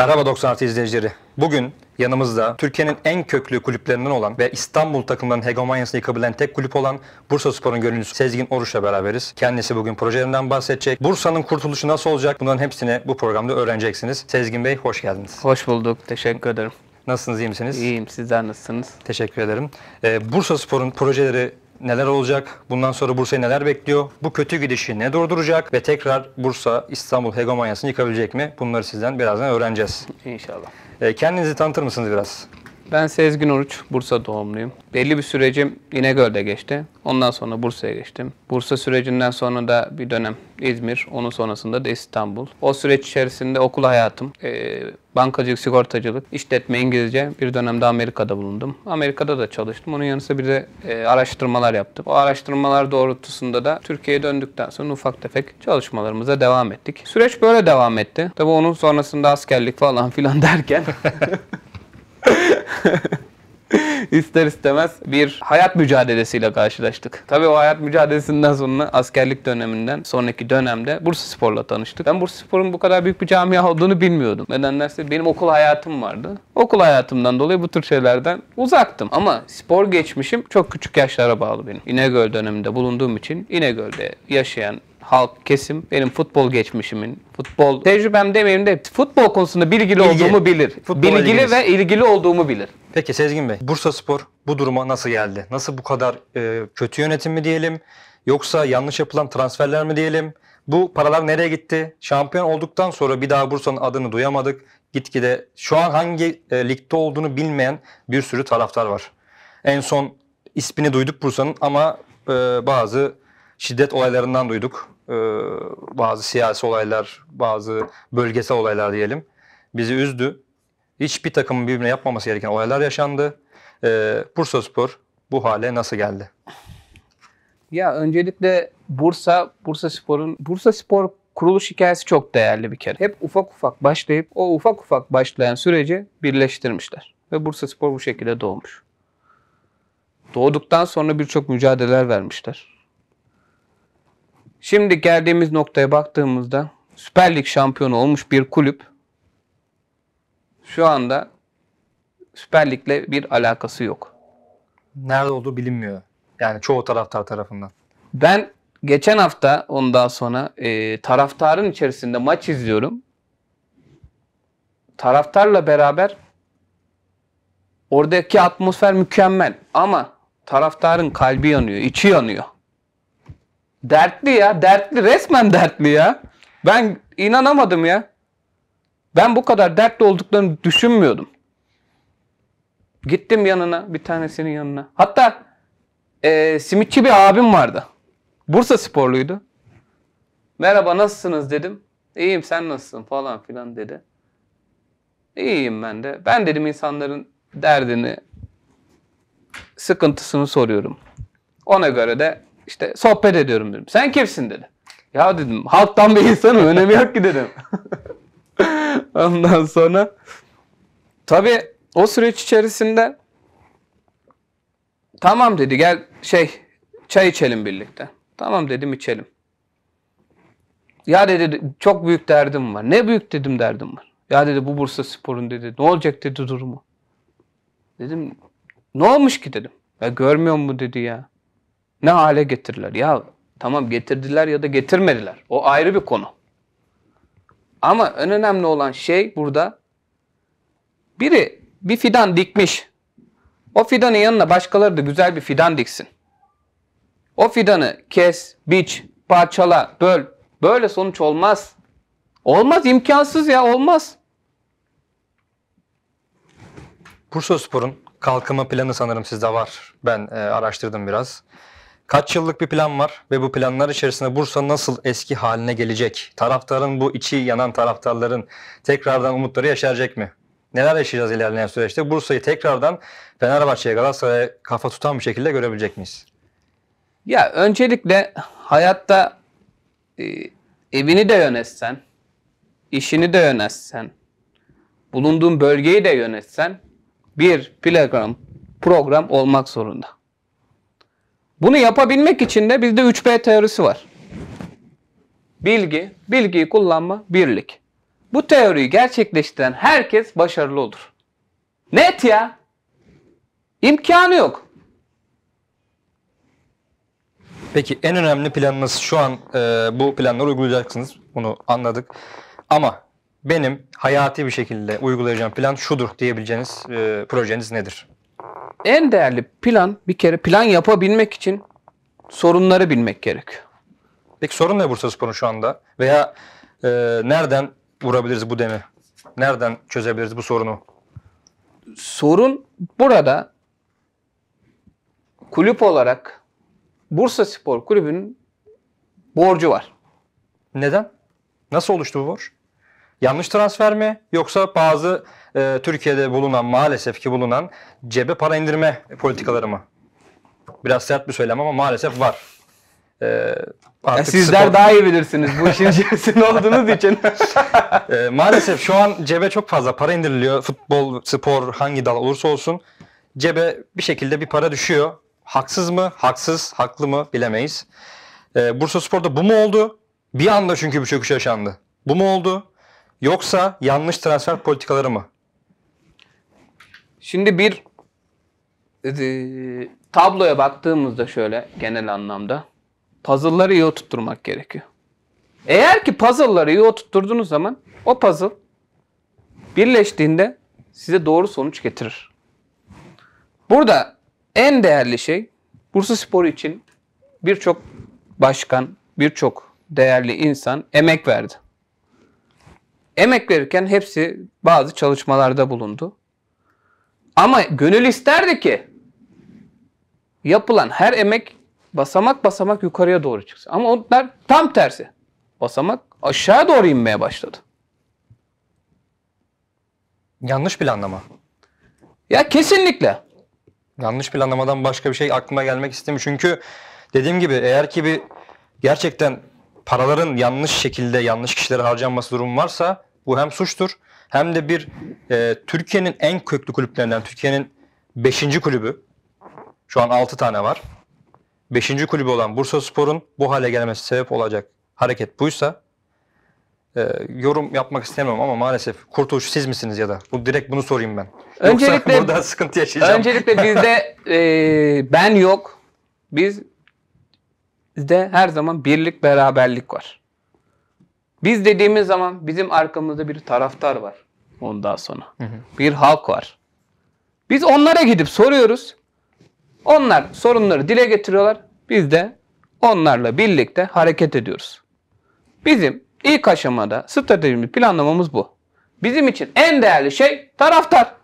Merhaba 96 izleyicileri. Bugün yanımızda Türkiye'nin en köklü kulüplerinden olan ve İstanbul takımlarının hegemonyasını yıkabilen tek kulüp olan Bursa Spor'un gönüllüsü Sezgin Oruç'la beraberiz. Kendisi bugün projelerinden bahsedecek. Bursa'nın kurtuluşu nasıl olacak? Bunların hepsini bu programda öğreneceksiniz. Sezgin Bey hoş geldiniz. Hoş bulduk. Teşekkür ederim. Nasılsınız? iyi misiniz? İyiyim. Sizler nasılsınız? Teşekkür ederim. Ee, Bursa Spor'un projeleri neler olacak? Bundan sonra Bursa'yı neler bekliyor? Bu kötü gidişi ne durduracak? Ve tekrar Bursa İstanbul hegemonyasını yıkabilecek mi? Bunları sizden birazdan öğreneceğiz. İnşallah. E, kendinizi tanıtır mısınız biraz? Ben Sezgin Oruç, Bursa doğumluyum. Belli bir sürecim İnegöl'de geçti. Ondan sonra Bursa'ya geçtim. Bursa sürecinden sonra da bir dönem İzmir, onun sonrasında da İstanbul. O süreç içerisinde okul hayatım, e, bankacılık, sigortacılık, işletme, İngilizce, bir dönemde Amerika'da bulundum. Amerika'da da çalıştım. Onun yanı sıra bir de e, araştırmalar yaptım. O araştırmalar doğrultusunda da Türkiye'ye döndükten sonra ufak tefek çalışmalarımıza devam ettik. Süreç böyle devam etti. Tabii onun sonrasında askerlik falan filan derken İster istemez bir hayat mücadelesiyle karşılaştık. Tabii o hayat mücadelesinden sonra askerlik döneminden sonraki dönemde Bursa Spor'la tanıştık. Ben Bursa Spor'un bu kadar büyük bir camia olduğunu bilmiyordum. Neden derse benim okul hayatım vardı. Okul hayatımdan dolayı bu tür şeylerden uzaktım. Ama spor geçmişim çok küçük yaşlara bağlı benim. İnegöl döneminde bulunduğum için İnegöl'de yaşayan halk, kesim benim futbol geçmişimin, futbol tecrübem demeyeyim de futbol konusunda bilgili, bilgili. olduğumu bilir. Futbola bilgili ilginiz. ve ilgili olduğumu bilir. Peki Sezgin Bey, Bursa Spor bu duruma nasıl geldi? Nasıl bu kadar e, kötü yönetim mi diyelim? Yoksa yanlış yapılan transferler mi diyelim? Bu paralar nereye gitti? Şampiyon olduktan sonra bir daha Bursa'nın adını duyamadık. Gitgide şu an hangi e, ligde olduğunu bilmeyen bir sürü taraftar var. En son ismini duyduk Bursa'nın ama e, bazı şiddet olaylarından duyduk. Ee, bazı siyasi olaylar, bazı bölgesel olaylar diyelim bizi üzdü. Hiçbir takımın birbirine yapmaması gereken olaylar yaşandı. Ee, Bursa Spor bu hale nasıl geldi? Ya öncelikle Bursa, Bursa Spor'un, Bursa Spor kuruluş hikayesi çok değerli bir kere. Hep ufak ufak başlayıp o ufak ufak başlayan süreci birleştirmişler. Ve Bursa Spor bu şekilde doğmuş. Doğduktan sonra birçok mücadeleler vermişler. Şimdi geldiğimiz noktaya baktığımızda Süper Lig şampiyonu olmuş bir kulüp şu anda Süper Lig'le bir alakası yok. Nerede olduğu bilinmiyor. Yani çoğu taraftar tarafından. Ben geçen hafta ondan sonra e, taraftarın içerisinde maç izliyorum. Taraftarla beraber oradaki atmosfer mükemmel ama taraftarın kalbi yanıyor, içi yanıyor. Dertli ya. Dertli. Resmen dertli ya. Ben inanamadım ya. Ben bu kadar dertli olduklarını düşünmüyordum. Gittim yanına. Bir tanesinin yanına. Hatta e, simitçi bir abim vardı. Bursa sporluydu. Merhaba nasılsınız dedim. İyiyim sen nasılsın falan filan dedi. İyiyim ben de. Ben dedim insanların derdini, sıkıntısını soruyorum. Ona göre de işte sohbet ediyorum dedim. Sen kimsin dedi. Ya dedim halktan bir insanım önemi yok ki dedim. Ondan sonra tabii o süreç içerisinde tamam dedi gel şey çay içelim birlikte. Tamam dedim içelim. Ya dedi çok büyük derdim var. Ne büyük dedim derdim var. Ya dedi bu Bursa Spor'un dedi ne olacak dedi durumu. Dedim ne olmuş ki dedim. Ya görmüyor mu dedi ya ne hale getirdiler? Ya tamam getirdiler ya da getirmediler. O ayrı bir konu. Ama en önemli olan şey burada biri bir fidan dikmiş. O fidanın yanına başkaları da güzel bir fidan diksin. O fidanı kes, biç, parçala, böl. Böyle sonuç olmaz. Olmaz imkansız ya olmaz. Bursa Spor'un kalkınma planı sanırım sizde var. Ben e, araştırdım biraz. Kaç yıllık bir plan var ve bu planlar içerisinde Bursa nasıl eski haline gelecek? Taraftarın bu içi yanan taraftarların tekrardan umutları yaşayacak mı? Neler yaşayacağız ilerleyen süreçte? Bursa'yı tekrardan Fenerbahçe'ye Galatasaray'a kafa tutan bir şekilde görebilecek miyiz? Ya öncelikle hayatta e, evini de yönetsen, işini de yönetsen, bulunduğun bölgeyi de yönetsen bir program, program olmak zorunda. Bunu yapabilmek için de bizde 3B teorisi var. Bilgi, bilgiyi kullanma, birlik. Bu teoriyi gerçekleştiren herkes başarılı olur. Net ya. İmkanı yok. Peki en önemli planınız şu an e, bu planları uygulayacaksınız. Bunu anladık. Ama benim hayati bir şekilde uygulayacağım plan şudur diyebileceğiniz e, projeniz nedir? en değerli plan bir kere plan yapabilmek için sorunları bilmek gerekiyor. Peki sorun ne Bursa Spor'un şu anda? Veya e, nereden vurabiliriz bu demi? Nereden çözebiliriz bu sorunu? Sorun burada kulüp olarak Bursa Spor Kulübü'nün borcu var. Neden? Nasıl oluştu bu borç? Yanlış transfer mi? Yoksa bazı e, Türkiye'de bulunan maalesef ki bulunan cebe para indirme politikaları mı? Biraz sert bir söylem ama maalesef var. E, ya sizler spor... daha iyi bilirsiniz bu işin içerisinde olduğunuz için. e, maalesef şu an cebe çok fazla para indiriliyor. Futbol, spor hangi dal olursa olsun cebe bir şekilde bir para düşüyor. Haksız mı? Haksız, haklı mı? Bilemeyiz. E, Bursa Spor'da bu mu oldu? Bir anda çünkü bu çöküş yaşandı. Bu mu oldu? Yoksa yanlış transfer politikaları mı? Şimdi bir e, tabloya baktığımızda şöyle genel anlamda puzzle'ları iyi oturtturmak gerekiyor. Eğer ki puzzle'ları iyi oturtturduğunuz zaman o puzzle birleştiğinde size doğru sonuç getirir. Burada en değerli şey Bursa Spor için birçok başkan, birçok değerli insan emek verdi. Emek verirken hepsi bazı çalışmalarda bulundu. Ama gönül isterdi ki yapılan her emek basamak basamak yukarıya doğru çıksın. Ama onlar tam tersi. Basamak aşağı doğru inmeye başladı. Yanlış planlama. Ya kesinlikle. Yanlış planlamadan başka bir şey aklıma gelmek istemiyorum Çünkü dediğim gibi eğer ki bir gerçekten paraların yanlış şekilde yanlış kişilere harcanması durumu varsa bu hem suçtur hem de bir e, Türkiye'nin en köklü kulüplerinden, Türkiye'nin 5. kulübü, şu an 6 tane var. 5. kulübü olan Bursa Spor'un bu hale gelmesi sebep olacak hareket buysa e, yorum yapmak istemiyorum ama maalesef kurtuluş siz misiniz ya da bu direkt bunu sorayım ben. Öncelikle Yoksa burada sıkıntı yaşayacağım. Öncelikle bizde e, ben yok. Biz bizde her zaman birlik beraberlik var. Biz dediğimiz zaman bizim arkamızda bir taraftar var ondan sonra. Hı hı. Bir halk var. Biz onlara gidip soruyoruz. Onlar sorunları dile getiriyorlar. Biz de onlarla birlikte hareket ediyoruz. Bizim ilk aşamada stratejimiz, planlamamız bu. Bizim için en değerli şey taraftar.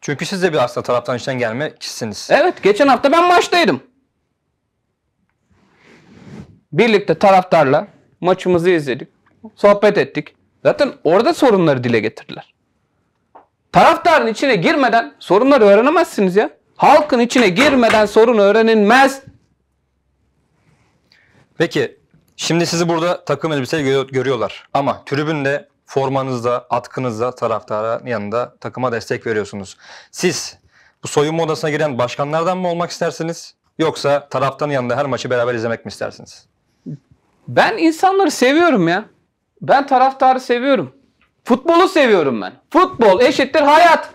Çünkü siz de bir aslında taraftan işten gelme kişisiniz. Evet, geçen hafta ben maçtaydım. Birlikte taraftarla maçımızı izledik sohbet ettik. Zaten orada sorunları dile getirdiler. Taraftarın içine girmeden sorunları öğrenemezsiniz ya. Halkın içine girmeden sorun öğrenilmez. Peki şimdi sizi burada takım elbiseyle gör- görüyorlar ama tribünde formanızda, atkınızda taraftara yanında takıma destek veriyorsunuz. Siz bu soyunma odasına giren başkanlardan mı olmak istersiniz yoksa taraftan yanında her maçı beraber izlemek mi istersiniz? Ben insanları seviyorum ya. Ben taraftarı seviyorum. Futbolu seviyorum ben. Futbol eşittir hayat.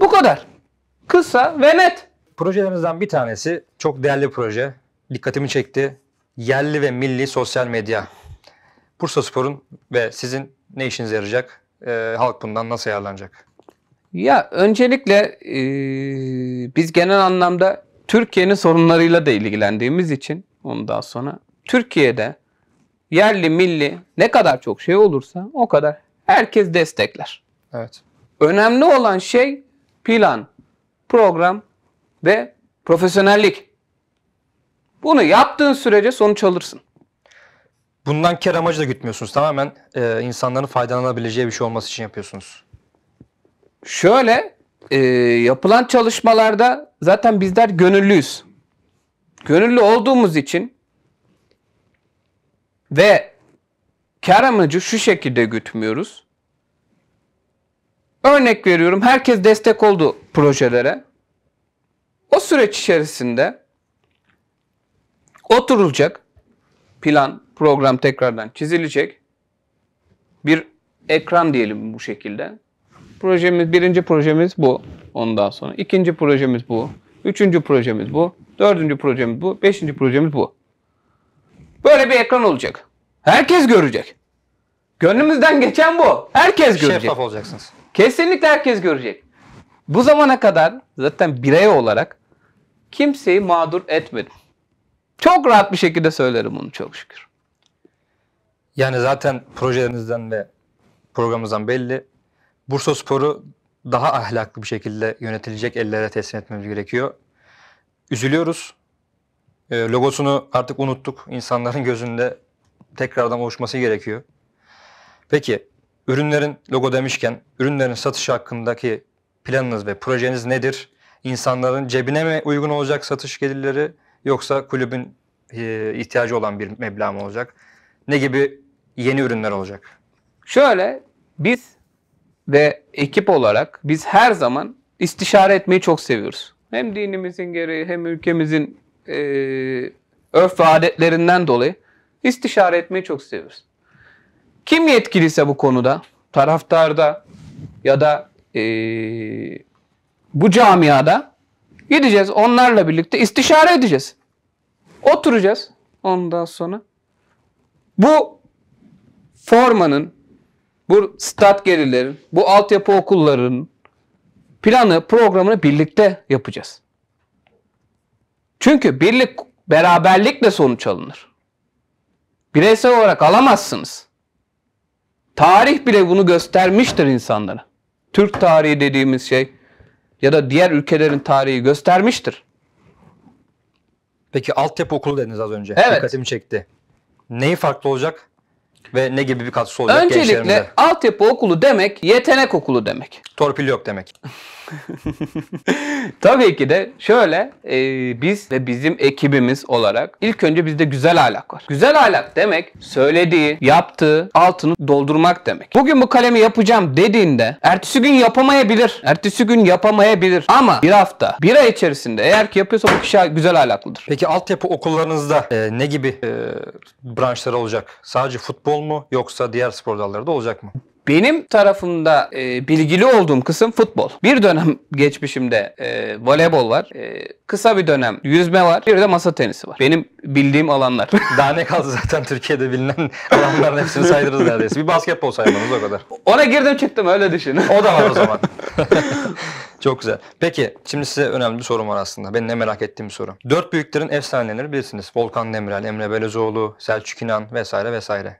Bu kadar. Kısa ve net. Projelerimizden bir tanesi çok değerli bir proje. Dikkatimi çekti. Yerli ve milli sosyal medya. Bursa Spor'un ve sizin ne işinize yarayacak? E, halk bundan nasıl yararlanacak? Ya öncelikle e, biz genel anlamda Türkiye'nin sorunlarıyla da ilgillendiğimiz için ondan sonra Türkiye'de yerli milli ne kadar çok şey olursa o kadar herkes destekler. Evet. Önemli olan şey plan, program ve profesyonellik. Bunu yaptığın sürece sonuç alırsın. Bundan kar amacı da gütmüyorsunuz. Tamamen e, insanların faydalanabileceği bir şey olması için yapıyorsunuz. Şöyle e, yapılan çalışmalarda zaten bizler gönüllüyüz. Gönüllü olduğumuz için ve kar amacı şu şekilde gütmüyoruz. Örnek veriyorum herkes destek oldu projelere. O süreç içerisinde oturulacak plan, program tekrardan çizilecek. Bir ekran diyelim bu şekilde. Projemiz, birinci projemiz bu. Ondan sonra ikinci projemiz bu. Üçüncü projemiz bu. Dördüncü projemiz bu. Beşinci projemiz bu. Böyle bir ekran olacak. Herkes görecek. Gönlümüzden geçen bu. Herkes görecek. Şeffaf olacaksınız. Kesinlikle herkes görecek. Bu zamana kadar zaten birey olarak kimseyi mağdur etmedim. Çok rahat bir şekilde söylerim bunu çok şükür. Yani zaten projelerinizden ve programımızdan belli. Bursa Sporu daha ahlaklı bir şekilde yönetilecek ellere teslim etmemiz gerekiyor. Üzülüyoruz e, logosunu artık unuttuk. İnsanların gözünde tekrardan oluşması gerekiyor. Peki ürünlerin logo demişken ürünlerin satışı hakkındaki planınız ve projeniz nedir? İnsanların cebine mi uygun olacak satış gelirleri yoksa kulübün e, ihtiyacı olan bir meblağ mı olacak? Ne gibi yeni ürünler olacak? Şöyle biz ve ekip olarak biz her zaman istişare etmeyi çok seviyoruz. Hem dinimizin gereği hem ülkemizin e, örf ve adetlerinden dolayı istişare etmeyi çok seviyoruz. Kim yetkiliyse bu konuda, taraftarda ya da e, bu camiada gideceğiz onlarla birlikte istişare edeceğiz. Oturacağız ondan sonra. Bu formanın, bu stat gerilerin, bu altyapı okulların planı, programını birlikte yapacağız. Çünkü birlik beraberlikle sonuç alınır. Bireysel olarak alamazsınız. Tarih bile bunu göstermiştir insanlara. Türk tarihi dediğimiz şey ya da diğer ülkelerin tarihi göstermiştir. Peki altyapı okulu dediniz az önce. Evet. Dikkatimi çekti. Neyi farklı olacak ve ne gibi bir katkısı olacak Öncelikle altyapı okulu demek yetenek okulu demek. Torpil yok demek. Tabii ki de şöyle e, biz ve bizim ekibimiz olarak ilk önce bizde güzel ahlak var. Güzel ahlak demek söylediği, yaptığı altını doldurmak demek. Bugün bu kalemi yapacağım dediğinde ertesi gün yapamayabilir. Ertesi gün yapamayabilir. Ama bir hafta, bir ay içerisinde eğer ki yapıyorsa bu kişi güzel ahlaklıdır. Peki altyapı okullarınızda e, ne gibi e, branşlar olacak? Sadece futbol mu yoksa diğer spor dalları da olacak mı? Benim tarafımda e, bilgili olduğum kısım futbol. Bir dönem geçmişimde e, voleybol var. E, kısa bir dönem yüzme var. Bir de masa tenisi var. Benim bildiğim alanlar. Daha ne kaldı zaten Türkiye'de bilinen alanların hepsini saydınız neredeyse. Bir basketbol saymanız o kadar. Ona girdim çıktım öyle düşün. O da var o zaman. Çok güzel. Peki şimdi size önemli bir sorum var aslında. Benim ne merak ettiğim bir soru. Dört büyüklerin efsanelerini bilirsiniz. Volkan Demirel, Emre Belezoğlu, Selçuk İnan vesaire vesaire.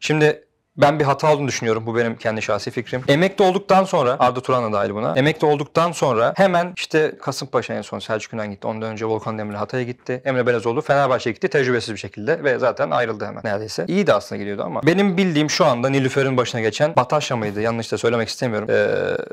Şimdi ben bir hata olduğunu düşünüyorum. Bu benim kendi şahsi fikrim. Emekli olduktan sonra Arda Turan da dahil buna. Emekli olduktan sonra hemen işte Kasımpaşa en son Selçuk Ünen gitti. Ondan önce Volkan Demirel Hatay'a gitti. Emre Belezoğlu Fenerbahçe'ye gitti tecrübesiz bir şekilde ve zaten ayrıldı hemen neredeyse. İyi de aslında gidiyordu ama benim bildiğim şu anda Nilüfer'in başına geçen Bataşa mıydı? Yanlış da söylemek istemiyorum. Ee,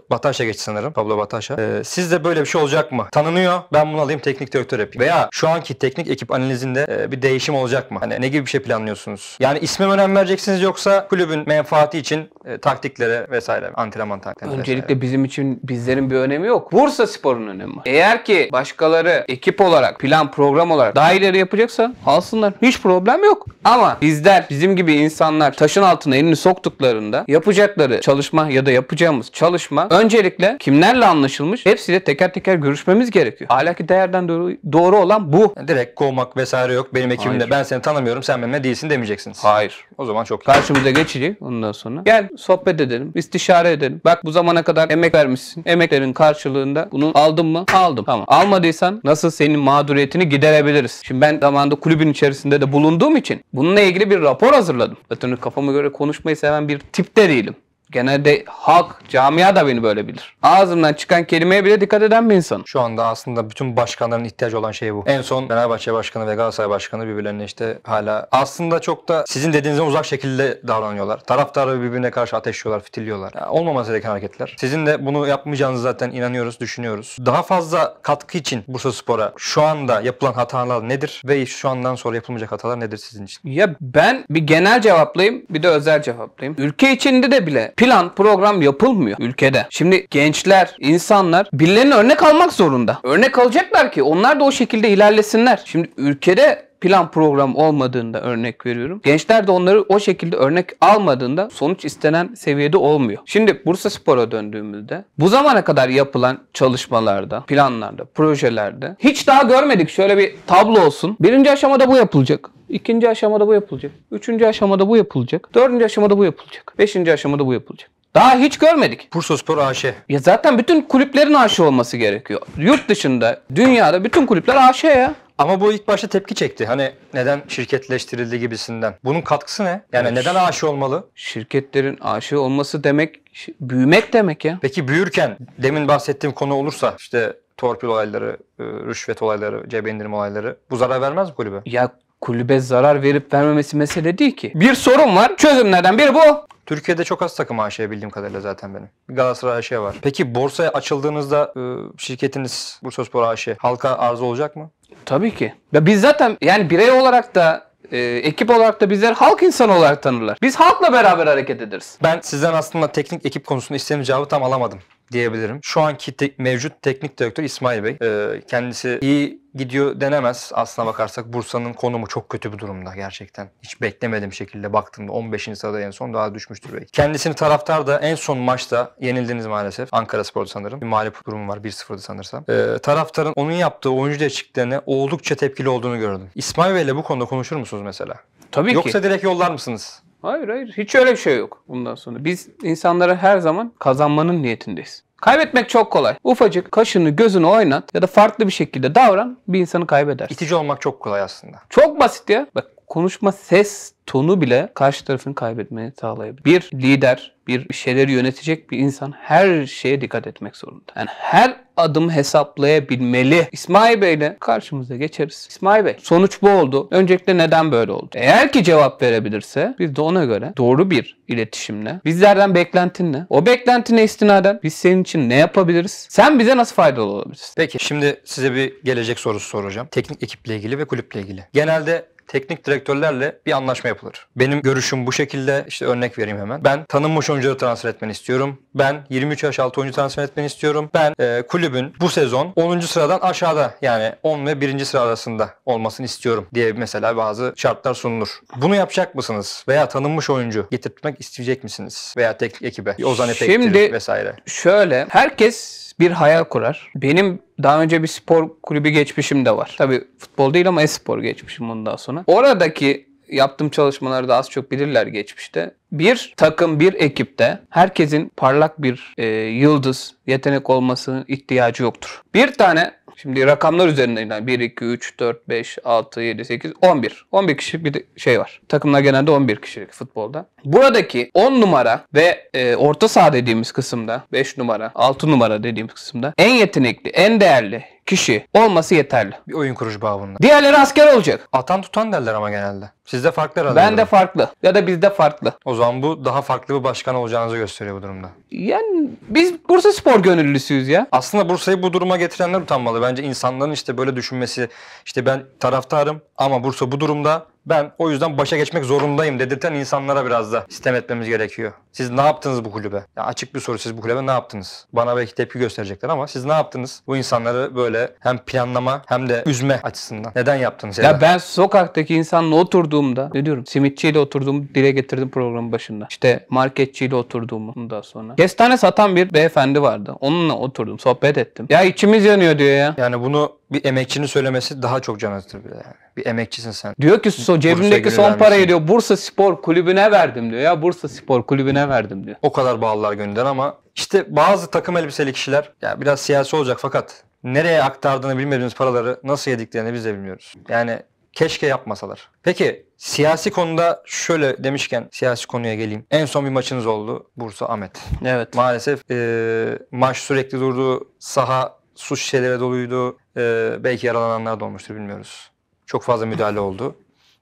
Bataşa geçti sanırım. Pablo Bataşa. Ee, sizde böyle bir şey olacak mı? Tanınıyor. Ben bunu alayım teknik direktör yapayım. Veya şu anki teknik ekip analizinde e, bir değişim olacak mı? Hani ne gibi bir şey planlıyorsunuz? Yani isme önem vereceksiniz yoksa kulübü kulübün menfaati için e, taktiklere vesaire antrenman taktikleri Öncelikle vesaire. bizim için bizlerin bir önemi yok. Bursa Spor'un önemi var. Eğer ki başkaları ekip olarak plan program olarak daha ileri yapacaksa alsınlar. Hiç problem yok. Ama bizler bizim gibi insanlar taşın altına elini soktuklarında yapacakları çalışma ya da yapacağımız çalışma öncelikle kimlerle anlaşılmış hepsiyle teker teker görüşmemiz gerekiyor. Ahlaki değerden doğru, doğru olan bu. Direkt kovmak vesaire yok. Benim ekibimde Hayır. ben seni tanımıyorum sen benimle değilsin demeyeceksiniz. Hayır. O zaman çok iyi. Karşımıza geçecek gelecek şey ondan sonra. Gel sohbet edelim, istişare edelim. Bak bu zamana kadar emek vermişsin. Emeklerin karşılığında bunu aldın mı? Aldım. Tamam. Almadıysan nasıl senin mağduriyetini giderebiliriz? Şimdi ben zamanında kulübün içerisinde de bulunduğum için bununla ilgili bir rapor hazırladım. Zaten kafama göre konuşmayı seven bir tip de değilim. Genelde halk, camia da beni böyle bilir. Ağzımdan çıkan kelimeye bile dikkat eden bir insan. Şu anda aslında bütün başkanların ihtiyacı olan şey bu. En son Fenerbahçe Başkanı ve Galatasaray Başkanı birbirlerine işte hala aslında çok da sizin dediğinizden uzak şekilde davranıyorlar. Taraftarı birbirine karşı ateşliyorlar, fitiliyorlar. Yani olmaması gereken hareketler. Sizin de bunu yapmayacağınızı zaten inanıyoruz, düşünüyoruz. Daha fazla katkı için Bursa Spor'a şu anda yapılan hatalar nedir? Ve şu andan sonra yapılmayacak hatalar nedir sizin için? Ya ben bir genel cevaplayayım, bir de özel cevaplayayım. Ülke içinde de bile plan program yapılmıyor ülkede. Şimdi gençler, insanlar birilerine örnek almak zorunda. Örnek alacaklar ki onlar da o şekilde ilerlesinler. Şimdi ülkede plan program olmadığında örnek veriyorum. Gençler de onları o şekilde örnek almadığında sonuç istenen seviyede olmuyor. Şimdi Bursa Spor'a döndüğümüzde bu zamana kadar yapılan çalışmalarda, planlarda, projelerde hiç daha görmedik. Şöyle bir tablo olsun. Birinci aşamada bu yapılacak. İkinci aşamada bu yapılacak. Üçüncü aşamada bu yapılacak. Dördüncü aşamada bu yapılacak. Beşinci aşamada bu yapılacak. Daha hiç görmedik. Bursa Spor AŞ. Ya zaten bütün kulüplerin AŞ olması gerekiyor. Yurt dışında, dünyada bütün kulüpler AŞ ya. Ama bu ilk başta tepki çekti. Hani neden şirketleştirildi gibisinden. Bunun katkısı ne? Yani Evet. neden aşı olmalı? Şirketlerin aşı olması demek büyümek demek ya. Peki büyürken demin bahsettiğim konu olursa işte torpil olayları, e, rüşvet olayları, cebe indirim olayları bu zarar vermez mi kulübe? Ya kulübe zarar verip vermemesi mesele değil ki. Bir sorun var. Çözümlerden biri bu. Türkiye'de çok az takım AŞ bildiğim kadarıyla zaten benim. Galatasaray AŞ var. Peki borsaya açıldığınızda e, şirketiniz Bursaspor AŞ halka arzu olacak mı? Tabii ki. Ya biz zaten yani birey olarak da e, ekip olarak da bizler halk insanı olarak tanırlar. Biz halkla beraber hareket ederiz. Ben sizden aslında teknik ekip konusunda istediğim cevabı tam alamadım diyebilirim. Şu anki te- mevcut teknik direktör İsmail Bey. E, kendisi iyi gidiyor denemez. Aslına bakarsak Bursa'nın konumu çok kötü bir durumda gerçekten. Hiç beklemedim şekilde baktığımda 15. sırada en son daha düşmüştür belki. Kendisini taraftar da en son maçta yenildiniz maalesef. Ankara Spor'da sanırım. Bir mağlup durumu var 1-0'da sanırsam. Ee, taraftarın onun yaptığı oyuncu değişikliklerine oldukça tepkili olduğunu gördüm. İsmail Bey'le bu konuda konuşur musunuz mesela? Tabii Yoksa ki. Yoksa direkt yollar mısınız? Hayır hayır hiç öyle bir şey yok bundan sonra. Biz insanlara her zaman kazanmanın niyetindeyiz. Kaybetmek çok kolay. Ufacık kaşını gözünü oynat ya da farklı bir şekilde davran bir insanı kaybeder. İtici olmak çok kolay aslında. Çok basit ya. Bak konuşma ses tonu bile karşı tarafın kaybetmeni sağlayabilir. Bir lider, bir şeyleri yönetecek bir insan her şeye dikkat etmek zorunda. Yani her adım hesaplayabilmeli. İsmail Bey'le karşımıza geçeriz. İsmail Bey sonuç bu oldu. Öncelikle neden böyle oldu? Eğer ki cevap verebilirse biz de ona göre doğru bir iletişimle bizlerden beklentin ne? O beklentine istinaden biz senin için ne yapabiliriz? Sen bize nasıl faydalı olabilirsin? Peki şimdi size bir gelecek sorusu soracağım. Teknik ekiple ilgili ve kulüple ilgili. Genelde teknik direktörlerle bir anlaşma yapılır. Benim görüşüm bu şekilde. İşte örnek vereyim hemen. Ben tanınmış oyuncuları transfer etmeni istiyorum. Ben 23 yaş altı oyuncu transfer etmeni istiyorum. Ben e, kulübün bu sezon 10. sıradan aşağıda yani 10 ve 1. sıra arasında olmasını istiyorum diye mesela bazı şartlar sunulur. Bunu yapacak mısınız? Veya tanınmış oyuncu getirtmek isteyecek misiniz? Veya teknik ekibe Ozan Epek'tir vesaire. Şimdi şöyle herkes bir hayal kurar. Benim daha önce bir spor kulübü geçmişim de var. Tabii futbol değil ama e-spor geçmişim bundan sonra. Oradaki yaptığım çalışmaları da az çok bilirler geçmişte. Bir takım, bir ekipte herkesin parlak bir e, yıldız, yetenek olmasının ihtiyacı yoktur. Bir tane Şimdi rakamlar üzerinden yani 1, 2, 3, 4, 5, 6, 7, 8, 11. 11 kişi bir şey var. Takımlar genelde 11 kişilik futbolda. Buradaki 10 numara ve e, orta saha dediğimiz kısımda 5 numara, 6 numara dediğimiz kısımda en yetenekli, en değerli kişi olması yeterli. Bir oyun kurucu bağımında. Diğerleri asker olacak. Atan tutan derler ama genelde. Sizde farklı herhalde. Ben de farklı. Ya da bizde farklı. O zaman bu daha farklı bir başkan olacağınızı gösteriyor bu durumda. Yani biz Bursa Spor gönüllüsüyüz ya. Aslında Bursa'yı bu duruma getirenler utanmalı. Bence insanların işte böyle düşünmesi işte ben taraftarım ama Bursa bu durumda ben o yüzden başa geçmek zorundayım dedirten insanlara biraz da sistem etmemiz gerekiyor. Siz ne yaptınız bu kulübe? Ya açık bir soru siz bu kulübe ne yaptınız? Bana belki tepki gösterecekler ama siz ne yaptınız? Bu insanları böyle hem planlama hem de üzme açısından. Neden yaptınız? Ya, ya ben sokaktaki insanla oturduğumda ne diyorum? Simitçiyle oturduğumu dile getirdim programın başında. İşte marketçiyle oturduğumu bundan sonra. Kestane satan bir beyefendi vardı. Onunla oturdum, sohbet ettim. Ya içimiz yanıyor diyor ya. Yani bunu bir emekçinin söylemesi daha çok can acıtır bile yani. Bir emekçisin sen. Diyor ki so, cebimdeki son vermişsin. parayı şey. diyor Bursa Spor Kulübü'ne verdim diyor ya. Bursa Spor Kulübü'ne verdim diyor. O kadar bağlılar gönülden ama işte bazı takım elbiseli kişiler ya biraz siyasi olacak fakat nereye aktardığını bilmediğimiz paraları nasıl yediklerini biz de bilmiyoruz. Yani keşke yapmasalar. Peki siyasi konuda şöyle demişken siyasi konuya geleyim. En son bir maçınız oldu Bursa Ahmet. Evet. Maalesef e, maç sürekli durdu. Saha su şişelere doluydu. E, belki yaralananlar da olmuştur bilmiyoruz. Çok fazla müdahale oldu.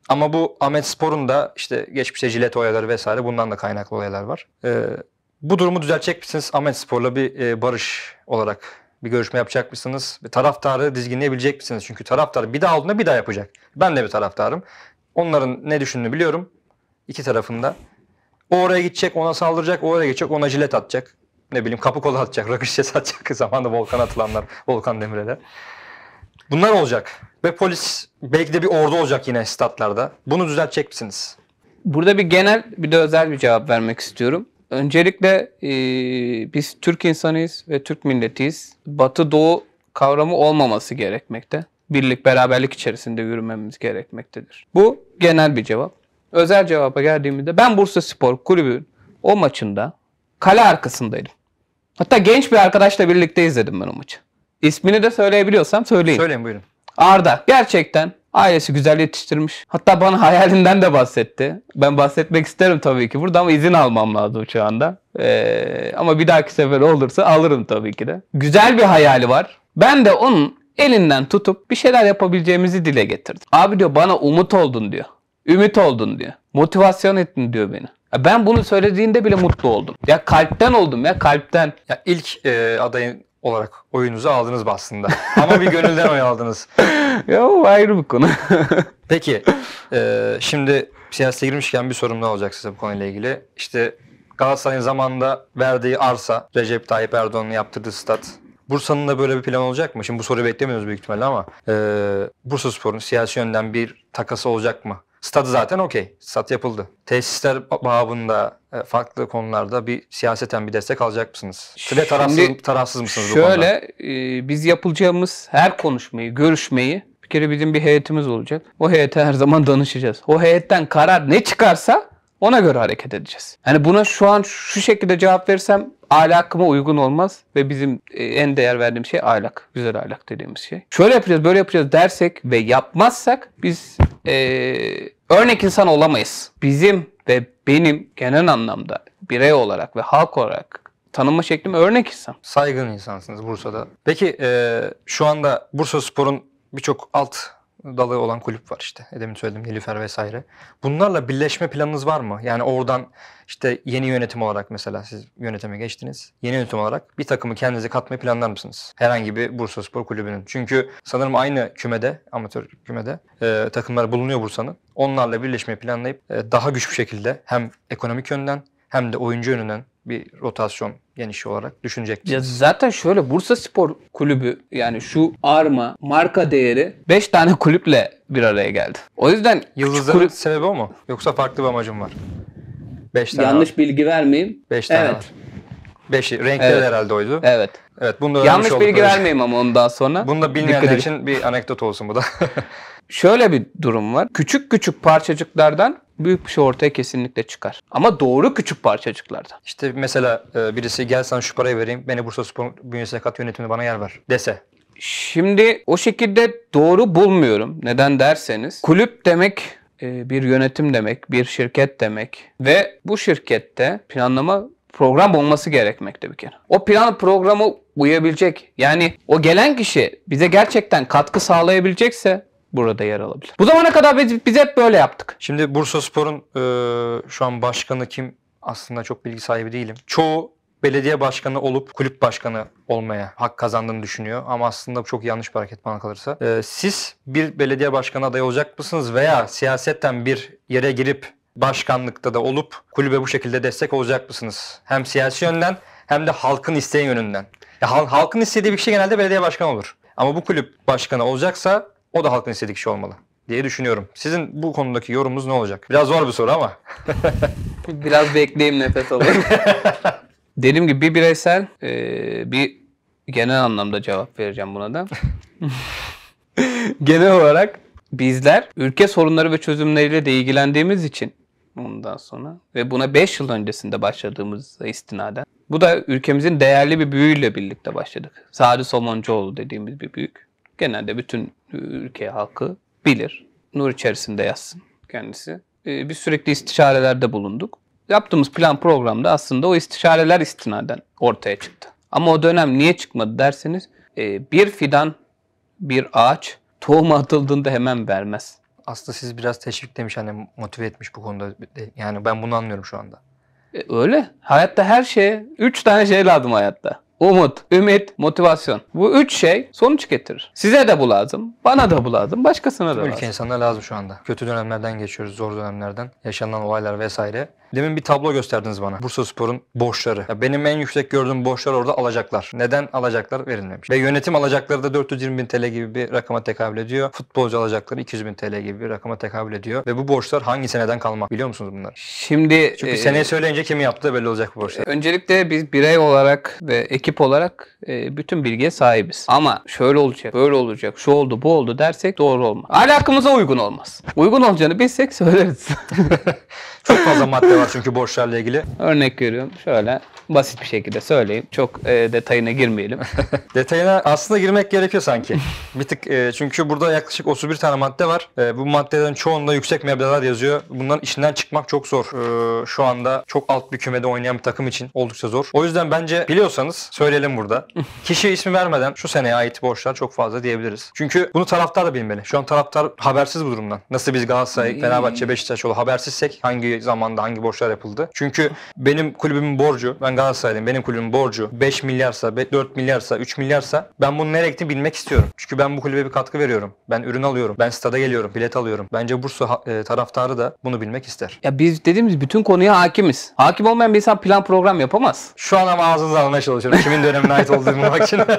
Ama bu Ahmet Spor'un da işte geçmişte jilet olayları vesaire bundan da kaynaklı olaylar var. Ee, bu durumu düzeltecek misiniz? Ahmet Spor'la bir e, barış olarak bir görüşme yapacak mısınız? Bir taraftarı dizginleyebilecek misiniz? Çünkü taraftar bir daha olduğunda bir daha yapacak. Ben de bir taraftarım. Onların ne düşündüğünü biliyorum. İki tarafında. O oraya gidecek, ona saldıracak, o oraya geçecek ona jilet atacak. Ne bileyim kapı kolu atacak, rakı şişesi atacak. Zamanında Volkan atılanlar, Volkan Demirel'e. Bunlar olacak. Ve polis belki de bir ordu olacak yine statlarda. Bunu düzeltecek misiniz? Burada bir genel bir de özel bir cevap vermek istiyorum. Öncelikle e, biz Türk insanıyız ve Türk milletiyiz. Batı doğu kavramı olmaması gerekmekte. Birlik beraberlik içerisinde yürümemiz gerekmektedir. Bu genel bir cevap. Özel cevaba geldiğimde ben Bursa Spor kulübü o maçında kale arkasındaydım. Hatta genç bir arkadaşla birlikte izledim ben o maçı. İsmini de söyleyebiliyorsam söyleyin. Söyleyin buyurun. Arda gerçekten ailesi güzel yetiştirmiş. Hatta bana hayalinden de bahsetti. Ben bahsetmek isterim tabii ki burada ama izin almam lazım şu anda. Ee, ama bir dahaki sefer olursa alırım tabii ki de. Güzel bir hayali var. Ben de onun elinden tutup bir şeyler yapabileceğimizi dile getirdim. Abi diyor bana umut oldun diyor. Ümit oldun diyor. Motivasyon ettin diyor beni. Ben bunu söylediğinde bile mutlu oldum. Ya kalpten oldum ya kalpten. Ya ilk e, adayın olarak oyunuzu aldınız aslında. Ama bir gönülden oy aldınız. ya o ayrı bir konu. Peki e, şimdi siyasete girmişken bir sorum daha olacak size bu konuyla ilgili. İşte Galatasaray'ın zamanında verdiği arsa, Recep Tayyip Erdoğan'ın yaptırdığı stat. Bursa'nın da böyle bir plan olacak mı? Şimdi bu soruyu beklemiyoruz büyük ihtimalle ama e, Bursa Spor'un siyasi yönden bir takası olacak mı? Stadı zaten okey. Stat yapıldı. Tesisler babında e, farklı konularda bir siyaseten bir destek alacak mısınız? Şöyle tarafsız, tarafsız mısınız şöyle, bu konuda? Şöyle biz yapılacağımız her konuşmayı, görüşmeyi bir kere bizim bir heyetimiz olacak. O heyete her zaman danışacağız. O heyetten karar ne çıkarsa ona göre hareket edeceğiz. Yani buna şu an şu şekilde cevap versem ahlakıma uygun olmaz ve bizim e, en değer verdiğim şey ahlak. Güzel ahlak dediğimiz şey. Şöyle yapacağız, böyle yapacağız dersek ve yapmazsak biz ee, örnek insan olamayız. Bizim ve benim genel anlamda birey olarak ve halk olarak tanınma şeklim örnek insan. Saygın insansınız Bursa'da. Peki e, şu anda Bursa Spor'un birçok alt dalı olan kulüp var işte. E, demin söyledim Nilüfer vesaire. Bunlarla birleşme planınız var mı? Yani oradan işte yeni yönetim olarak mesela siz yönetime geçtiniz. Yeni yönetim olarak bir takımı kendinize katmayı planlar mısınız? Herhangi bir Bursa Spor Kulübü'nün. Çünkü sanırım aynı kümede, amatör kümede e, takımlar bulunuyor Bursa'nın. Onlarla birleşmeyi planlayıp e, daha güçlü şekilde hem ekonomik yönden hem de oyuncu yönünden bir rotasyon genişi olarak düşünecek. Ya zaten şöyle Bursa Spor Kulübü yani şu arma, marka değeri 5 tane kulüple bir araya geldi. O yüzden Yıldızların kulüp... sebebi o mu? Yoksa farklı bir amacım var? 5 tane Yanlış var. bilgi vermeyeyim. 5 tane evet. var. Beşi. Renkleri evet. herhalde oydu. Evet. Evet bunu da Yanlış bilgi vermeyeyim ama ondan sonra. Bunu da bilmeyenler için bir anekdot olsun bu da. Şöyle bir durum var. Küçük küçük parçacıklardan büyük bir şey ortaya kesinlikle çıkar. Ama doğru küçük parçacıklarda. İşte mesela e, birisi gel sana şu parayı vereyim beni Bursa Spor bünyesine kat yönetimi bana yer ver dese Şimdi o şekilde doğru bulmuyorum. Neden derseniz kulüp demek e, bir yönetim demek, bir şirket demek ve bu şirkette planlama program olması gerekmekte bir kere. O plan programı uyabilecek yani o gelen kişi bize gerçekten katkı sağlayabilecekse burada yer alabilir. Bu zamana kadar biz, biz hep böyle yaptık. Şimdi Bursa Spor'un e, şu an başkanı kim aslında çok bilgi sahibi değilim. Çoğu belediye başkanı olup kulüp başkanı olmaya hak kazandığını düşünüyor. Ama aslında bu çok yanlış bir hareket bana kalırsa. Ee, siz bir belediye başkanı adayı olacak mısınız veya siyasetten bir yere girip başkanlıkta da olup kulübe bu şekilde destek olacak mısınız? Hem siyasi yönden hem de halkın isteği yönünden. Ya halkın istediği bir şey genelde belediye başkanı olur. Ama bu kulüp başkanı olacaksa o da halkın istediği kişi olmalı diye düşünüyorum. Sizin bu konudaki yorumunuz ne olacak? Biraz zor bir soru ama. Biraz bekleyeyim nefes alayım. Dediğim gibi bir bireysel, e, bir genel anlamda cevap vereceğim buna da. genel olarak bizler ülke sorunları ve çözümleriyle de ilgilendiğimiz için bundan sonra ve buna 5 yıl öncesinde başladığımızda istinaden. Bu da ülkemizin değerli bir büyüyle birlikte başladık. Sadi Somoncuoğlu dediğimiz bir büyük genelde bütün ülke halkı bilir. Nur içerisinde yazsın kendisi. Ee, biz sürekli istişarelerde bulunduk. Yaptığımız plan programda aslında o istişareler istinaden ortaya çıktı. Ama o dönem niye çıkmadı derseniz e, bir fidan bir ağaç tohuma atıldığında hemen vermez. Aslında siz biraz teşvik demiş hani motive etmiş bu konuda. Yani ben bunu anlıyorum şu anda. E, öyle. Hayatta her şeye, üç tane şey lazım hayatta umut, ümit, motivasyon. Bu üç şey sonuç getirir. Size de bu lazım, bana da bu lazım, başkasına da Ülke lazım. insanına lazım şu anda. Kötü dönemlerden geçiyoruz, zor dönemlerden. Yaşanan olaylar vesaire. Demin bir tablo gösterdiniz bana. Bursa Spor'un borçları. Ya benim en yüksek gördüğüm borçlar orada alacaklar. Neden alacaklar verilmemiş. Ve yönetim alacakları da 420 bin TL gibi bir rakama tekabül ediyor. Futbolcu alacakları 200 bin TL gibi bir rakama tekabül ediyor. Ve bu borçlar hangi seneden kalma? Biliyor musunuz bunları? Şimdi... Çünkü e, seneye söyleyince kimin yaptı belli olacak bu borçlar. Öncelikle biz birey olarak ve ekip olarak e, bütün bilgiye sahibiz. Ama şöyle olacak, böyle olacak, şu oldu, bu oldu dersek doğru olmaz. Alakamıza uygun olmaz. Uygun olacağını bilsek söyleriz. Çok fazla madde var var çünkü borçlarla ilgili. Örnek görüyorum şöyle basit bir şekilde söyleyeyim. Çok e, detayına girmeyelim. detayına aslında girmek gerekiyor sanki. bir tık e, çünkü burada yaklaşık 31 tane madde var. E, bu maddelerin çoğunda yüksek meblağlar yazıyor. Bunların işinden çıkmak çok zor. E, şu anda çok alt bir kümede oynayan bir takım için oldukça zor. O yüzden bence biliyorsanız söyleyelim burada. Kişi ismi vermeden şu seneye ait borçlar çok fazla diyebiliriz. Çünkü bunu taraftar da bilmeli. Şu an taraftar habersiz bu durumdan. Nasıl biz Galatasaray, Fenerbahçe, Beşiktaş habersizsek hangi zamanda hangi borçlar yapıldı? Çünkü benim kulübümün borcu ben Galatasaray'ın benim kulübün borcu 5 milyarsa, 4 milyarsa, 3 milyarsa ben bunun nereye gittiğini bilmek istiyorum. Çünkü ben bu kulübe bir katkı veriyorum. Ben ürün alıyorum. Ben stada geliyorum. Bilet alıyorum. Bence Bursa e, taraftarı da bunu bilmek ister. Ya biz dediğimiz bütün konuya hakimiz. Hakim olmayan bir insan plan program yapamaz. Şu an ama ağzınızı almaya çalışıyorum. Kimin dönemine ait olduğunu bulmak için.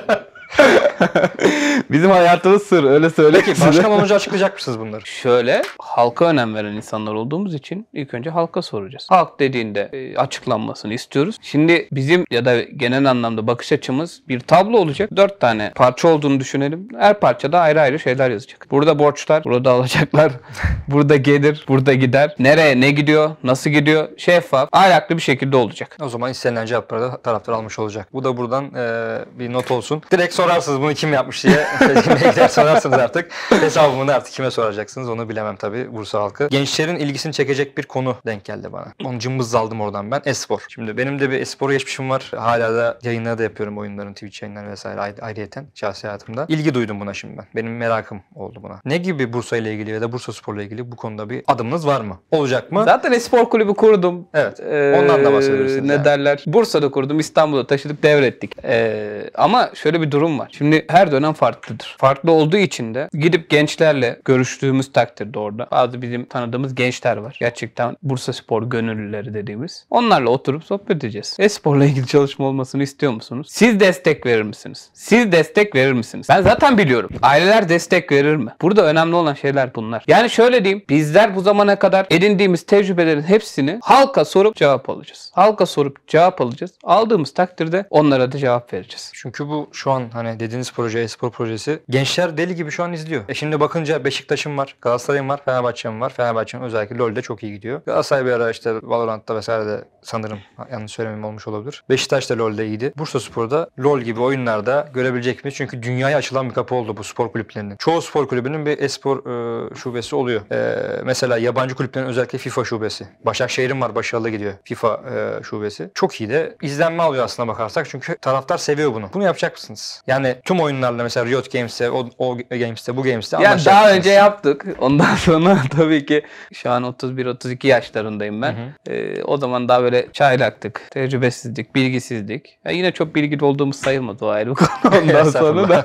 Bizim hayatımız sır öyle söyle. Peki size. başkan açıklayacak mısınız bunları? Şöyle halka önem veren insanlar olduğumuz için ilk önce halka soracağız. Halk dediğinde e, açıklanmasını istiyoruz. Şimdi bizim ya da genel anlamda bakış açımız bir tablo olacak. Dört tane parça olduğunu düşünelim. Her parçada ayrı ayrı şeyler yazacak. Burada borçlar, burada alacaklar, burada gelir, burada gider. Nereye ne gidiyor, nasıl gidiyor şeffaf, ahlaklı bir şekilde olacak. O zaman istenilen cevapları da taraftar almış olacak. Bu da buradan e, bir not olsun. Direkt sorarsınız bunu kim yapmış diye. Gider şey, sorarsınız artık. Hesabımını artık kime soracaksınız onu bilemem tabii Bursa halkı. Gençlerin ilgisini çekecek bir konu denk geldi bana. Onu cımbız aldım oradan ben. Espor. Şimdi benim de bir espor geçmişim var. Hala da yayınları da yapıyorum oyunların, Twitch yayınları vesaire ayrı, ayrıyeten şahsi hayatımda. İlgi duydum buna şimdi ben. Benim merakım oldu buna. Ne gibi Bursa ile ilgili ya da Bursa Spor'la ilgili bu konuda bir adımınız var mı? Olacak mı? Zaten espor kulübü kurdum. Evet. Ee, ondan da bahsediyorsunuz Ne yani. derler? Bursa'da kurdum. İstanbul'da taşıdık devrettik. Ee, ama şöyle bir durum durum var. Şimdi her dönem farklıdır. Farklı olduğu için de gidip gençlerle görüştüğümüz takdirde orada bazı bizim tanıdığımız gençler var. Gerçekten Bursa Spor gönüllüleri dediğimiz. Onlarla oturup sohbet edeceğiz. Esporla ilgili çalışma olmasını istiyor musunuz? Siz destek verir misiniz? Siz destek verir misiniz? Ben zaten biliyorum. Aileler destek verir mi? Burada önemli olan şeyler bunlar. Yani şöyle diyeyim. Bizler bu zamana kadar edindiğimiz tecrübelerin hepsini halka sorup cevap alacağız. Halka sorup cevap alacağız. Aldığımız takdirde onlara da cevap vereceğiz. Çünkü bu şu an hani hani dediğiniz proje, espor projesi. Gençler deli gibi şu an izliyor. E şimdi bakınca Beşiktaş'ım var, Galatasaray'ım var, Fenerbahçe'm var. Fenerbahçe'm özellikle LoL'de çok iyi gidiyor. Galatasaray bir ara işte Valorant'ta vesaire de sanırım yanlış söylemem olmuş olabilir. Beşiktaş da LoL'de iyiydi. Bursa Spor'da LoL gibi oyunlarda görebilecek miyiz? Çünkü dünyaya açılan bir kapı oldu bu spor kulüplerinin. Çoğu spor kulübünün bir espor e, şubesi oluyor. E, mesela yabancı kulüplerin özellikle FIFA şubesi. Başakşehir'in var başarılı gidiyor FIFA e, şubesi. Çok iyi de izlenme alıyor aslına bakarsak çünkü taraftar seviyor bunu. Bunu yapacak mısınız? Yani tüm oyunlarla mesela Riot Games'te, o, o Games'te, bu Games'te Yani daha önce yaptık. Ondan sonra tabii ki şu an 31-32 yaşlarındayım ben. Hı hı. Ee, o zaman daha böyle çaylaktık. Tecrübesizlik, bilgisizlik. Yani yine çok bilgili olduğumuz sayılmadı o ayrı konu. Ondan sonra da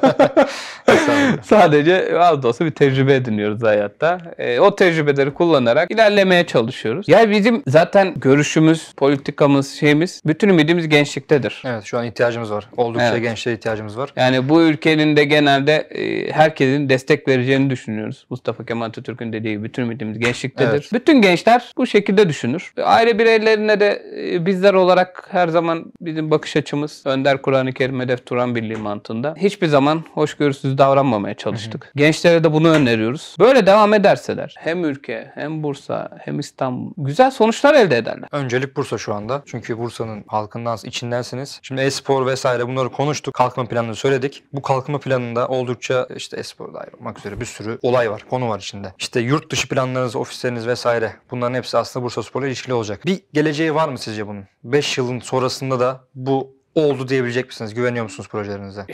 sadece az da olsa bir tecrübe ediniyoruz hayatta. Ee, o tecrübeleri kullanarak ilerlemeye çalışıyoruz. Yani bizim zaten görüşümüz, politikamız, şeyimiz bütün ümidimiz gençliktedir. Evet şu an ihtiyacımız var. Oldukça evet. gençliğe ihtiyacımız var düşünüyor. Yani bu ülkenin de genelde e, herkesin destek vereceğini düşünüyoruz. Mustafa Kemal Atatürk'ün dediği bütün ümidimiz gençliktedir. Evet. Bütün gençler bu şekilde düşünür. Aile bireylerine de e, bizler olarak her zaman bizim bakış açımız Önder Kur'an-ı Kerim Hedef Turan Birliği mantığında. Hiçbir zaman hoşgörüsüz davranmamaya çalıştık. Hı hı. Gençlere de bunu öneriyoruz. Böyle devam ederseler hem ülke hem Bursa hem İstanbul güzel sonuçlar elde ederler. Öncelik Bursa şu anda. Çünkü Bursa'nın halkından içindensiniz. Şimdi e-spor vesaire bunları konuştuk. Kalkma planı söyledik. Bu kalkınma planında oldukça işte espor da olmak üzere bir sürü olay var, konu var içinde. İşte yurt dışı planlarınız, ofisleriniz vesaire bunların hepsi aslında Bursa Spor'la ilişkili olacak. Bir geleceği var mı sizce bunun? 5 yılın sonrasında da bu oldu diyebilecek misiniz? Güveniyor musunuz projelerinize?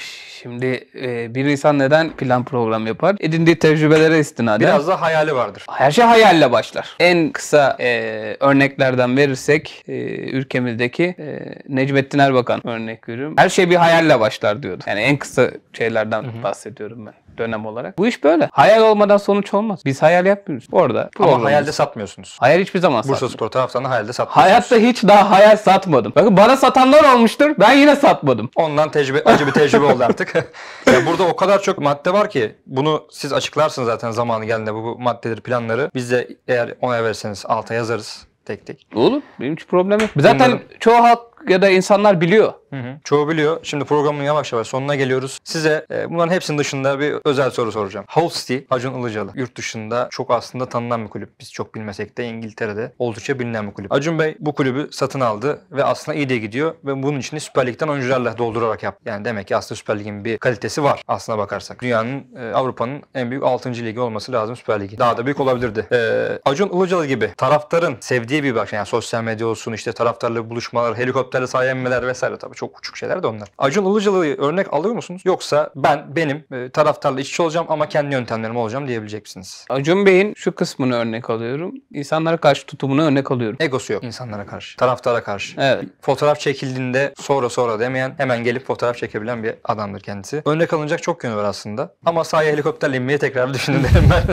Şimdi e, bir insan neden plan program yapar? Edindiği tecrübelere istinaden. Biraz da hayali vardır. Her şey hayalle başlar. En kısa e, örneklerden verirsek e, ülkemizdeki e, Necmettin Erbakan örnek veriyorum. Her şey bir hayalle başlar diyordu. Yani en kısa şeylerden Hı-hı. bahsediyorum ben dönem olarak. Bu iş böyle. Hayal olmadan sonuç olmaz. Biz hayal yapmıyoruz. Orada Ama hayalde satmıyorsunuz. Hayal hiçbir zaman Bursa satmıyor. Spor taraftarına hayalde satmıyorsunuz. Hayatta hiç daha hayal satmadım. Bakın bana satanlar olmuştur. Ben yine satmadım. Ondan tecrübe, acı bir tecrübe oldu artık. ya burada o kadar çok madde var ki bunu siz açıklarsınız zaten zamanı geldiğinde bu, bu maddeleri, planları. Biz de eğer ona verseniz alta yazarız tek tek. Olur. Benim hiç problem yok. Zaten Bunların... çoğu halk ya da insanlar biliyor. Hı hı. Çoğu biliyor. Şimdi programın yavaş yavaş sonuna geliyoruz. Size e, bunların hepsinin dışında bir özel soru soracağım. Hull City, Acun Ilıcalı. Yurt dışında çok aslında tanınan bir kulüp. Biz çok bilmesek de İngiltere'de oldukça bilinen bir kulüp. Acun Bey bu kulübü satın aldı ve aslında iyi de gidiyor ve bunun için Süper Lig'den oyuncularla doldurarak yap. Yani demek ki aslında Süper Lig'in bir kalitesi var aslına bakarsak. Dünyanın, e, Avrupa'nın en büyük 6. ligi olması lazım Süper Lig'in. Daha da büyük olabilirdi. E, Acun Ilıcalı gibi taraftarın sevdiği bir bakış. Yani sosyal medya olsun, işte taraftarla buluşmalar, helikopterle sahaya vesaire tabii. Çok çok uçuk şeyler de onlar. Acun Ilıcalı'yı örnek alıyor musunuz? Yoksa ben benim e, taraftarla işçi olacağım ama kendi yöntemlerim olacağım diyebilecek misiniz? Acun Bey'in şu kısmını örnek alıyorum. İnsanlara karşı tutumunu örnek alıyorum. Egosu yok insanlara karşı, taraftara karşı. Evet. Fotoğraf çekildiğinde sonra sonra demeyen hemen gelip fotoğraf çekebilen bir adamdır kendisi. Örnek alınacak çok yönü var aslında. Ama sahaya helikopterle inmeyi tekrar düşündüm derim ben.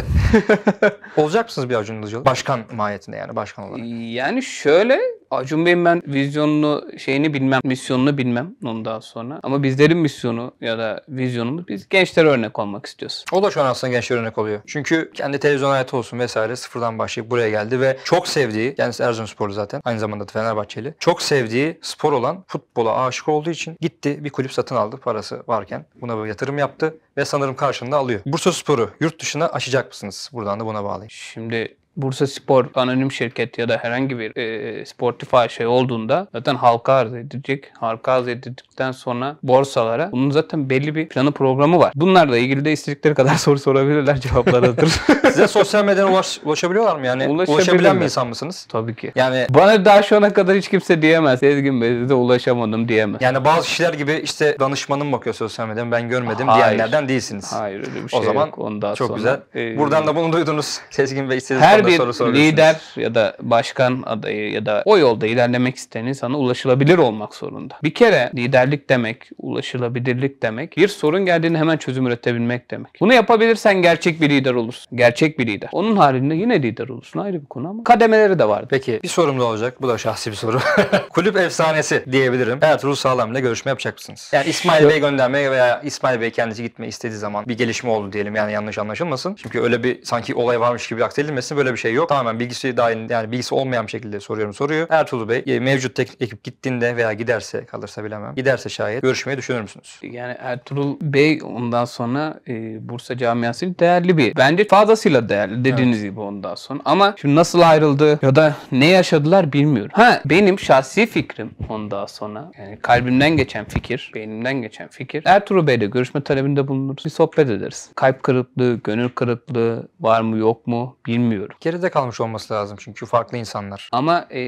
Olacak mısınız bir Acun Ilıcalı? Başkan mahiyetinde yani başkan olarak. Yani şöyle Acun Bey'in ben vizyonunu, şeyini bilmem, misyonunu bilmem ondan sonra. Ama bizlerin misyonu ya da vizyonumuz biz gençlere örnek olmak istiyoruz. O da şu an aslında gençlere örnek oluyor. Çünkü kendi televizyon hayatı olsun vesaire sıfırdan başlayıp buraya geldi ve çok sevdiği, kendisi Erzurumsporlu zaten aynı zamanda da Fenerbahçeli. Çok sevdiği spor olan futbola aşık olduğu için gitti bir kulüp satın aldı parası varken. Buna bir yatırım yaptı ve sanırım karşılığında alıyor. Bursa Sporu yurt dışına açacak mısınız? Buradan da buna bağlayın. Şimdi Bursa Spor anonim şirket ya da herhangi bir e, sportif şey olduğunda zaten halka arz edecek. Halka arz edildikten sonra borsalara bunun zaten belli bir planı programı var. Bunlarla ilgili de istedikleri kadar soru sorabilirler cevaplarıdır. Size sosyal medyadan ulaş, ulaşabiliyorlar mı yani? Ulaşabilen mi? bir insan mısınız? Tabii ki. Yani bana daha şu ana kadar hiç kimse diyemez. Ezgin Bey de ulaşamadım diyemez. Yani bazı kişiler gibi işte danışmanım bakıyor sosyal medyadan ben görmedim Hayır. diyenlerden değilsiniz. Hayır öyle bir şey O zaman yok. Ondan çok sonra, güzel. Ee, Buradan da bunu duydunuz. Sezgin Bey istediğiniz Her bir lider ya da başkan adayı ya da o yolda ilerlemek isteyen insana ulaşılabilir olmak zorunda. Bir kere liderlik demek, ulaşılabilirlik demek bir sorun geldiğinde hemen çözüm üretebilmek demek. Bunu yapabilirsen gerçek bir lider olursun. Gerçek bir lider. Onun haricinde yine lider olursun ayrı bir konu ama kademeleri de vardı. Peki bir sorum da olacak. Bu da şahsi bir soru. Kulüp efsanesi diyebilirim. Evet, ruh Sağlam ile görüşme yapacak mısınız? Yani İsmail Bey gönderme veya İsmail Bey kendisi gitme istediği zaman bir gelişme oldu diyelim yani yanlış anlaşılmasın. Çünkü öyle bir sanki olay varmış gibi aktarılmasın Böyle Böyle bir şey yok. Tamamen bilgisi dahil yani bilgisi olmayan bir şekilde soruyorum soruyu. Ertuğrul Bey e, mevcut teknik ekip gittiğinde veya giderse kalırsa bilemem. Giderse şayet görüşmeyi düşünür müsünüz? Yani Ertuğrul Bey ondan sonra e, Bursa camiasının değerli bir. Bence fazlasıyla değerli dediğiniz evet. gibi ondan sonra. Ama şimdi nasıl ayrıldı ya da ne yaşadılar bilmiyorum. Ha benim şahsi fikrim ondan sonra yani kalbimden geçen fikir, beynimden geçen fikir. Ertuğrul Bey'le görüşme talebinde bulunuruz. Bir sohbet ederiz. Kalp kırıklığı, gönül kırıklığı var mı yok mu bilmiyorum geride kalmış olması lazım çünkü farklı insanlar. Ama e,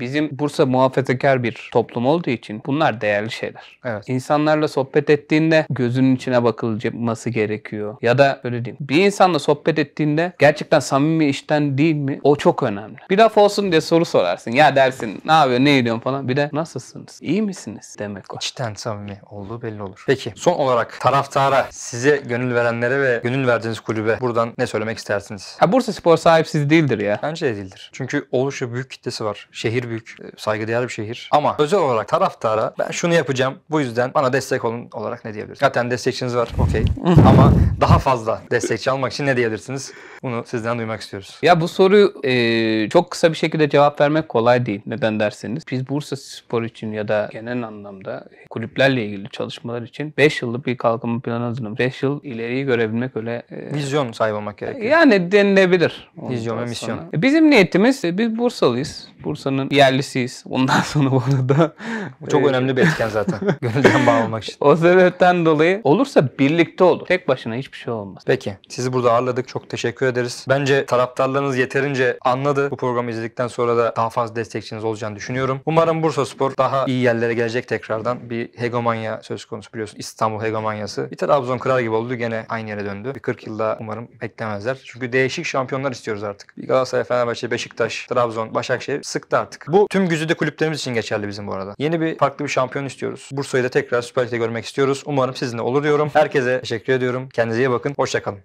bizim Bursa muhafazakar bir toplum olduğu için bunlar değerli şeyler. Evet. İnsanlarla sohbet ettiğinde gözünün içine bakılması gerekiyor. Ya da öyle diyeyim. Bir insanla sohbet ettiğinde gerçekten samimi işten değil mi? O çok önemli. Bir laf olsun diye soru sorarsın. Ya dersin ne yapıyorsun? ne ediyorsun falan. Bir de nasılsınız? İyi misiniz? Demek o. İçten samimi olduğu belli olur. Peki son olarak taraftara size gönül verenlere ve gönül verdiğiniz kulübe buradan ne söylemek istersiniz? Ha, Bursa Spor sahipsiz gereksiz değildir ya. Bence de değildir. Çünkü oluşu büyük kitlesi var. Şehir büyük. E, saygıdeğer bir şehir. Ama özel olarak taraftara ben şunu yapacağım. Bu yüzden bana destek olun olarak ne diyebiliriz? Zaten destekçiniz var. Okey. Ama daha fazla destekçi almak için ne diyebilirsiniz? Bunu sizden duymak istiyoruz. Ya bu soruyu e, çok kısa bir şekilde cevap vermek kolay değil. Neden derseniz. Biz Bursa Spor için ya da genel anlamda kulüplerle ilgili çalışmalar için 5 yıllık bir kalkınma planı hazırlamış. 5 yıl ileriyi görebilmek öyle... E, Vizyon sahibi olmak gerekiyor. Yani denilebilir. Vizyon ve misyon. Sonra. E, bizim niyetimiz e, biz Bursalıyız. Bursa'nın yerlisiyiz. Ondan sonra bana da... Bu çok e, önemli bir etken zaten. Gönülden bağlamak için. O sebepten dolayı olursa birlikte olur. Tek başına hiçbir şey olmaz. Peki. Sizi burada ağırladık. Çok teşekkür ederiz. Bence taraftarlarınız yeterince anladı. Bu programı izledikten sonra da daha fazla destekçiniz olacağını düşünüyorum. Umarım Bursa Spor daha iyi yerlere gelecek tekrardan. Bir hegemonya söz konusu biliyorsun. İstanbul hegemonyası. Bir Trabzon kral gibi oldu. Gene aynı yere döndü. Bir 40 yılda umarım beklemezler. Çünkü değişik şampiyonlar istiyoruz artık. Galatasaray, Fenerbahçe, Beşiktaş, Trabzon, Başakşehir sıktı artık. Bu tüm güzide kulüplerimiz için geçerli bizim bu arada. Yeni bir farklı bir şampiyon istiyoruz. Bursa'yı da tekrar Süper Lig'de görmek istiyoruz. Umarım sizinle olur diyorum. Herkese teşekkür ediyorum. Kendinize iyi bakın. Hoşçakalın.